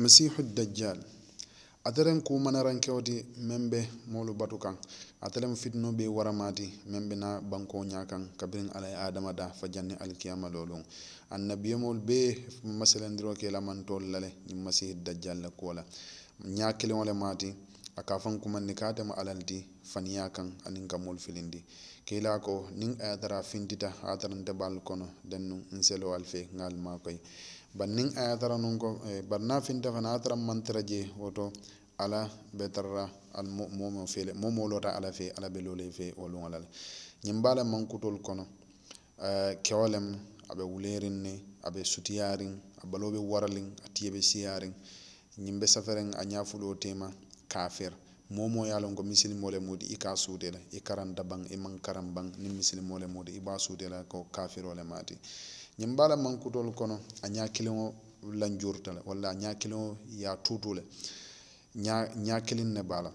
misihu dajjal ataren kumanarankeoti meŋ membe moolu batu kaŋ atelen fitno be waramati membe na banko ɲa kabirin ala adama da fa an alikiyama loluŋ annabiyomolu be masalendiro ke lamantol lale ni ñiŋ dajjal la kola la ɲa mati a ka fãn kuma ne ka a tɩma alaldi fa ne yaa kãng a ka mol filindi ka yela ko nin a yaa tara fin dita a yaa tara n selo alfe ŋal maa koy bar a yaa tara nungo eh, bar na a fin dita a yaa tara je woto ala be tarra al momo fele momo lota ala fe ala be lole fe wo luŋa la le ñiŋ kutol kono eh, kewo lem a be wuleeriŋ ne a be sutiyaariŋ a baloo be waraliŋ a tiye be siyaariŋ kafir momo ye lon ko misilimole mudi i ka suude la i karanta baŋ i maŋ karan baŋ niŋ misilimole mudi i be suude la ko kafiro le maati ñiŋ be a la mankutolu kono a ñaa kiliŋo lanjurta le walla a ñaa kiliŋo ye a tuutu le ñaa kiliŋ ne be a la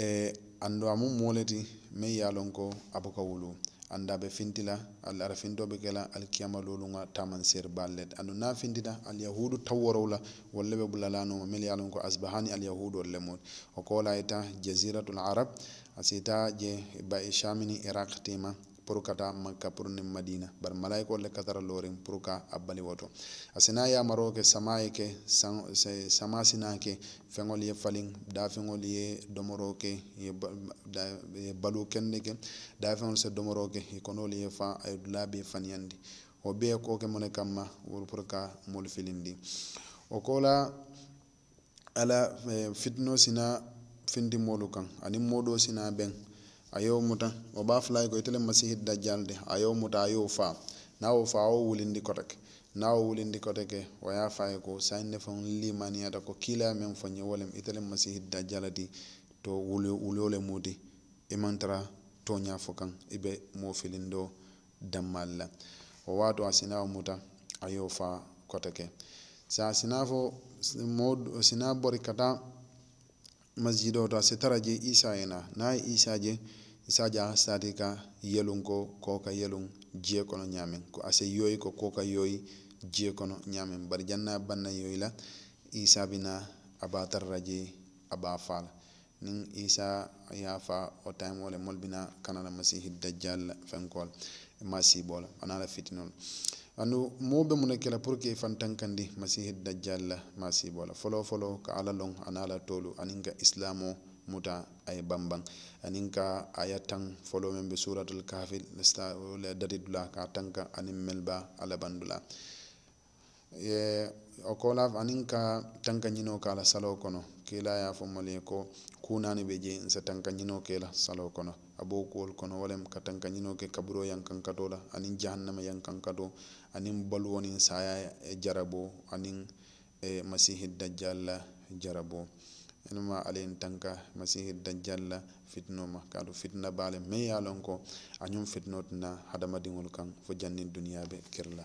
eh, anduŋ a mu moo le ti meŋ ye a loŋ ko a wulu anda be fintila al ara finto be kela al kiyama lolu nga tamanser ballet anu na fintita al yahudu tawarawla walla be bulalano mel yalon ko asbahani al yahudu walla mod o kola ita jaziratul arab asita je ba ishamini iraq tema pour kata makka pour ni madina bar malaikol le katara lorin pour ka a bali woto a sina yamaro ke sama ye ke sama sina ke feŋol ye falin dafeŋol ye domoro ke ye balu kende ke dafeŋol se domoro ke i konol ye fa a ye dula be faniyandi wo be ye koke mone kamma wol pour ka mol filindi o kola ala eh, fitino sina findi molu kan ani modo sina beŋ a yo muta o ba fulayi ko itele masihi dajjal de a yo muta a yo faa na wo faa wo wulindi koteke na wo wulindi koteke o ya faye ko sayinde fon limaniyata ko kiilaya men fo ñewolem itele e masihi dajjal ti to wuliwole muti imantara e toña fo kan ibe e mo filindo dammal la o waato a sinawo muta a yo faa koteke sa a sinafo mo sina bori kata masjid o to a sitara je isa yena na ye isa je sadia sadi ka yelun ko koka yelun jiye kono ñamen ko ase yoyi ko koka yoyi jiye kono ñamen bari janna banna yoyi la isa bina aba tarraji aba fala nin isa ya fa o time wole mol bina kanala masihi dajjal fenkol masibola anala fitinol anu mo be mun kala pour que fan tankandi masihi dajjal masibola folo folo ka ala long anala tolu aninga islamo muta ay bambam anin ka a yattan folo men be suratul kafi dadidula ka tanka anin melba alabandula e o kolaf anin ka tanka ñino kala salo kono kila ya fomole ko kunani be je nsa tanka ñino kela salo kono abo kuwol kono walem ka tanka ñino ke kaburo yankankatola anin jahannama yankankato anin baluwonin saya eh, jarabo anin e masihi dajjal la jarabo enuma alayin tanka masihi dajalla fitnoma kaatu fitna baale mai yalon ko a ñum fitnotina hadamadiŋol kan fo janni duniya be kirla